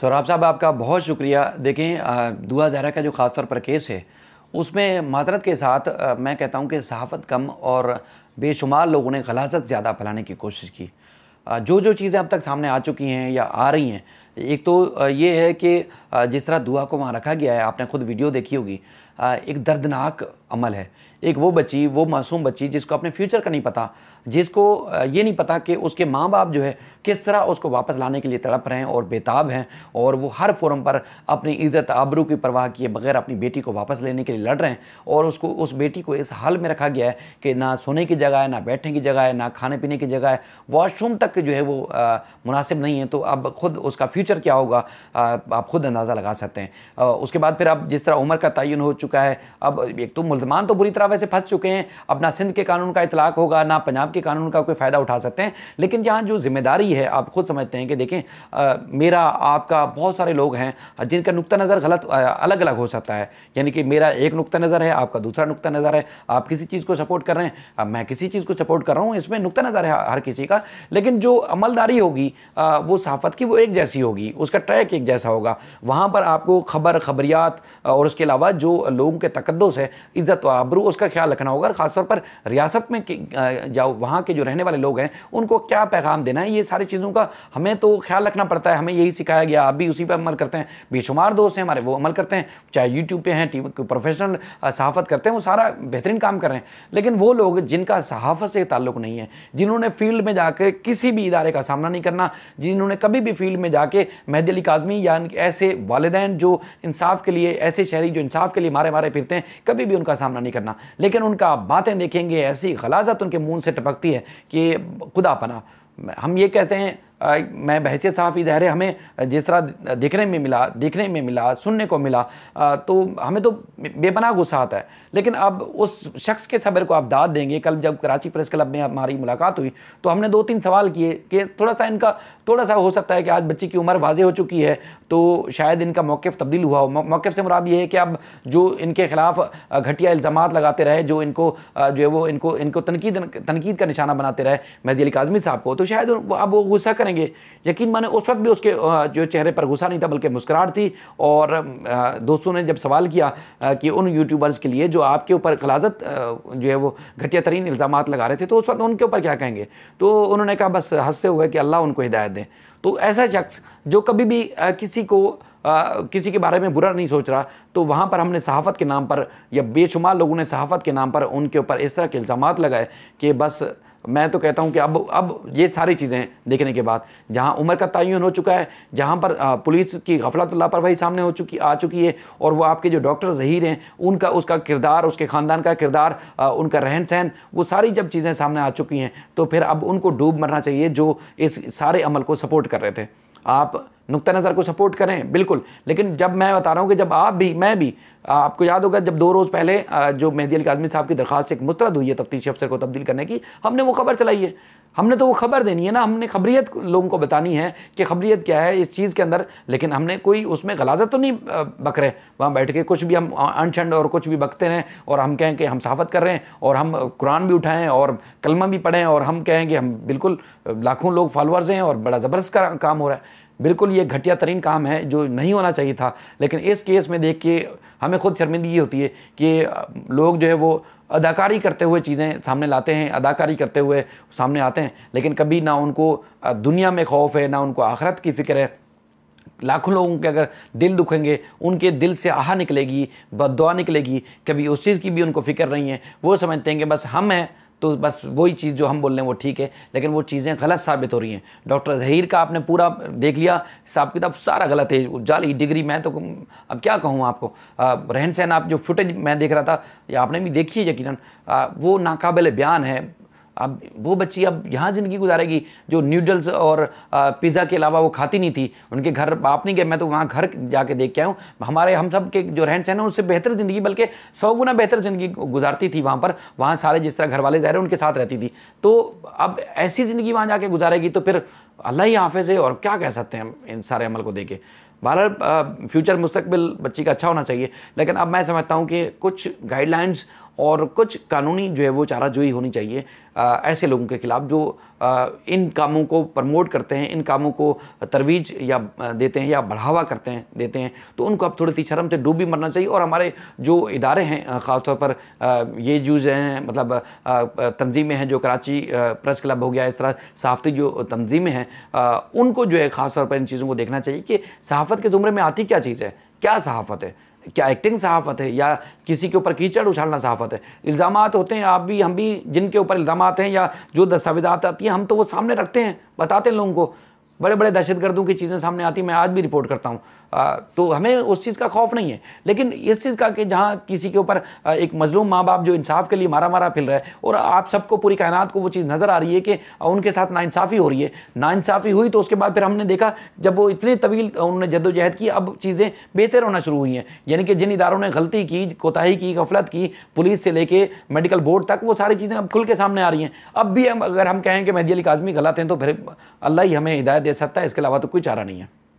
सौरभ साहब आपका बहुत शुक्रिया देखें दुआ जहरा का जो ख़ास तौर पर केस है उसमें मातरत के साथ मैं कहता हूँ कि सहाफ़त कम और बेशुमार लोगों ने गलाजत ज़्यादा फैलाने की कोशिश की जो जो चीज़ें अब तक सामने आ चुकी हैं या आ रही हैं एक तो ये है कि जिस तरह दुआ को वहाँ रखा गया है आपने खुद वीडियो देखी होगी एक दर्दनाक अमल है एक वो बच्ची वो मासूम बच्ची जिसको अपने फ्यूचर का नहीं पता जिसको ये नहीं पता कि उसके माँ बाप जो है किस तरह उसको वापस लाने के लिए तड़प रहे हैं और बेताब हैं और वो हर फोरम पर अपनी इज़्ज़त आबरू की परवाह किए बगैर अपनी बेटी को वापस लेने के लिए लड़ रहे हैं और उसको उस बेटी को इस हाल में रखा गया है कि ना सोने की जगह है ना बैठने की जगह है ना खाने पीने की जगह है वॉशरूम तक जो है वो मुनासिब नहीं है तो अब ख़ुद उसका फ्यूचर क्या होगा आप खुद अंदाज़ा लगा सकते हैं उसके बाद फिर अब जिस तरह उम्र का तयन हो चुका है अब एक तो मुलजमान तो बुरी तरह वैसे फंस चुके हैं अब ना सिंध के कानून का इतलाक होगा ना पंजाब के कानून का कोई फ़ायदा उठा सकते हैं लेकिन यहाँ जो जिम्मेदारी सही है आप खुद समझते हैं कि देखें आ, मेरा आपका बहुत सारे लोग हैं जिनका नुकता नज़र गलत अलग अलग हो सकता है यानी कि मेरा एक नुकता नज़र है आपका दूसरा नुकता नज़र है आप किसी चीज़ को सपोर्ट कर रहे हैं अब मैं किसी चीज़ को सपोर्ट कर रहा हूँ इसमें नुकता नज़र है हर किसी का लेकिन जो अमलदारी होगी वो सहाफ़त की वो एक जैसी होगी उसका ट्रैक एक जैसा होगा वहाँ पर आपको खबर खबरियात और उसके अलावा जो लोगों के तकदस है इज़्ज़त आबरू उसका ख्याल रखना होगा और ख़ासतौर पर रियासत में जाओ वहाँ के जो रहने वाले लोग हैं उनको क्या पैगाम देना है ये सारी सारी चीज़ों का हमें तो ख्याल रखना पड़ता है हमें यही सिखाया गया आप भी उसी पर अमल करते हैं बेशुमार दोस्त हैं हमारे वो अमल करते हैं चाहे यूट्यूब पे हैं टीम प्रोफेशनल सहाफ़त करते हैं वो सारा बेहतरीन काम कर रहे हैं लेकिन वो लोग जिनका सहाफ़त से ताल्लुक नहीं है जिन्होंने फील्ड में जाकर किसी भी इदारे का सामना नहीं करना जिन्होंने कभी भी फील्ड में जाके मेहदी अली काजमी या ऐसे वालदेन जो इंसाफ के लिए ऐसे शहरी जो इंसाफ के लिए मारे मारे फिरते हैं कभी भी उनका सामना नहीं करना लेकिन उनका बातें देखेंगे ऐसी गलाजत उनके मुंह से टपकती है कि खुदा पना हम ये कहते हैं मैं बहसीत ही जहर हमें जिस तरह देखने में मिला देखने में मिला सुनने को मिला तो हमें तो बेपनाह गुस्सा आता है लेकिन अब उस शख्स के सबर को आप दाद देंगे कल जब कराची प्रेस क्लब में हमारी मुलाकात हुई तो हमने दो तीन सवाल किए कि थोड़ा सा इनका थोड़ा सा हो सकता है कि आज बच्ची की उम्र वाजे हो चुकी है तो शायद इनका मौक़ तब्दील हुआ हो मौक़ से मुराद ये है कि अब जो इनके ख़िलाफ़ घटिया इल्ज़ाम लगाते रहे जो इनको जो है वो इनको इनको तनकीद तनकीद का निशाना बनाते रहे मेहदी अली काजमी साहब को तो शायद अब वो गुस्सा करें करेंगे यकीन माने उस वक्त भी उसके जो चेहरे पर गुस्सा नहीं था बल्कि मुस्कुराहट थी और दोस्तों ने जब सवाल किया कि उन यूट्यूबर्स के लिए जो आपके ऊपर खलाजत जो है वो घटिया तरीन इल्ज़ाम लगा रहे थे तो उस वक्त उनके ऊपर क्या कहेंगे तो उन्होंने कहा बस हंसते हुए कि अल्लाह उनको हिदायत दें तो ऐसा शख्स जो कभी भी किसी को आ, किसी के बारे में बुरा नहीं सोच रहा तो वहाँ पर हमने सहाफ़त के नाम पर या बेशुमार लोगों ने सहाफ़त के नाम पर उनके ऊपर इस तरह के इल्ज़ाम लगाए कि बस मैं तो कहता हूँ कि अब अब ये सारी चीज़ें देखने के बाद जहाँ उम्र का तयन हो चुका है जहाँ पर पुलिस की गफलत लापरवाही सामने हो चुकी आ चुकी है और वो आपके जो डॉक्टर जहीर हैं उनका उसका किरदार उसके ख़ानदान का किरदार उनका रहन सहन वो सारी जब चीज़ें सामने आ चुकी हैं तो फिर अब उनको डूब मरना चाहिए जो इस सारे अमल को सपोर्ट कर रहे थे आप नुकता नज़र को सपोर्ट करें बिल्कुल लेकिन जब मैं बता रहा हूँ कि जब आप भी मैं भी आपको याद होगा जब दो रोज़ पहले जो मेहदी अली काजमी साहब की दरखास्त एक मुस्तरद हुई है तफ्तीशी अफसर को तब्दील करने की हमने वो खबर चलाई है हमने तो वो खबर देनी है ना हमने खबरियत लोगों को बतानी है कि खबरियत क्या है इस चीज़ के अंदर लेकिन हमने कोई उसमें गलाजत तो नहीं बक रहे वहाँ बैठ के कुछ भी हम अनछंड और कुछ भी बकते रहें और हम कहें कि हम सहाफत कर रहे हैं और हम कुरान भी उठाएँ और कलमा भी पढ़ें और हम कहें कि हम बिल्कुल लाखों लोग फॉलोअर्स हैं और बड़ा ज़बरदस्त काम हो रहा है बिल्कुल ये घटिया तरीन काम है जो नहीं होना चाहिए था लेकिन इस केस में देख के हमें खुद शर्मिंदगी होती है कि लोग जो है वो अदाकारी करते हुए चीज़ें सामने लाते हैं अदाकारी करते हुए सामने आते हैं लेकिन कभी ना उनको दुनिया में खौफ है ना उनको आखरत की फ़िक्र है लाखों लोगों के अगर दिल दुखेंगे उनके दिल से आह निकलेगी बद निकलेगी कभी उस चीज़ की भी उनको फ़िक्र नहीं है वो समझते हैं कि बस हम हैं तो बस वही चीज़ जो हम बोल रहे हैं वो ठीक है लेकिन वो चीज़ें गलत साबित हो रही हैं डॉक्टर जहीर का आपने पूरा देख लिया हिसाब किताब सारा गलत है जाली डिग्री मैं तो अब क्या कहूँ आपको रहन सहन आप जो फुटेज मैं देख रहा था या आपने भी देखी है यकीन वो नाकबिल बयान है अब वो बच्ची अब यहाँ ज़िंदगी गुजारेगी जो न्यूडल्स और पिज़्ज़ा के अलावा वो खाती नहीं थी उनके घर बाप नहीं गए मैं तो वहाँ घर जाके देख के आया हूँ हमारे हम सब के जो रहन सहन है उनसे बेहतर ज़िंदगी बल्कि सौ गुना बेहतर ज़िंदगी गुजारती थी वहाँ पर वहाँ सारे जिस तरह घर वाले हैं उनके साथ रहती थी तो अब ऐसी ज़िंदगी वहाँ जाके गुजारेगी तो फिर अल्लाह ही हाफिज़ है और क्या कह सकते हैं हम इन सारे अमल को देखे बहरहाल फ्यूचर मुस्तबिल बच्ची का अच्छा होना चाहिए लेकिन अब मैं समझता हूँ कि कुछ गाइडलाइंस और कुछ कानूनी जो है वो चाराजोई होनी चाहिए आ, ऐसे लोगों के खिलाफ जो आ, इन कामों को प्रमोट करते हैं इन कामों को तरवीज या देते हैं या बढ़ावा करते हैं देते हैं तो उनको अब थोड़ी सी शर्म से डूब भी मरना चाहिए और हमारे जो इदारे हैं ख़ासतौर पर आ, ये जूज हैं मतलब तंजीमें हैं जो कराची प्रेस क्लब हो गया इस तरह सहाफ़ती जो तंजीमें हैं उनको जो है ख़ास तौर पर इन चीज़ों को देखना चाहिए कि सहाफ़त के ज़ुमरे में आती क्या चीज़ है क्या सहाफ़त है क्या एक्टिंग सहाफ़त है या किसी के ऊपर कीचड़ उछालना सहाफ़त है इल्ज़ाम होते हैं आप भी हम भी जिनके ऊपर इल्ज़ाम हैं या जो दस्तावेजात आती हैं हम तो वो सामने रखते हैं बताते हैं लोगों को बड़े बड़े दहशत गर्दों की चीज़ें सामने आती मैं आज भी रिपोर्ट करता हूँ आ, तो हमें उस चीज़ का खौफ नहीं है लेकिन इस चीज़ का कि जहाँ किसी के ऊपर एक मजलूम माँ बाप जो इंसाफ के लिए मारा मारा फिर रहा है और आप सबको पूरी कायनात को वो चीज़ नज़र आ रही है कि उनके साथ नाइंसाफ़ी हो रही है नाइंसाफ़ी हुई तो उसके बाद फिर हमने देखा जब वो इतनी तवील उन्होंने जद्दोजहद की अब चीज़ें बेहतर होना शुरू हुई हैं यानी कि जिन इदारों ने गलती की कोताही की गफलत की पुलिस से लेके मेडिकल बोर्ड तक वो सारी चीज़ें अब खुल के सामने आ रही हैं अब भी अगर हम कहें कि मेहदी अली काजमी गलत हैं तो फिर अल्लाह ही हमें हिदायत दे सकता है इसके अलावा तो कोई चारा नहीं है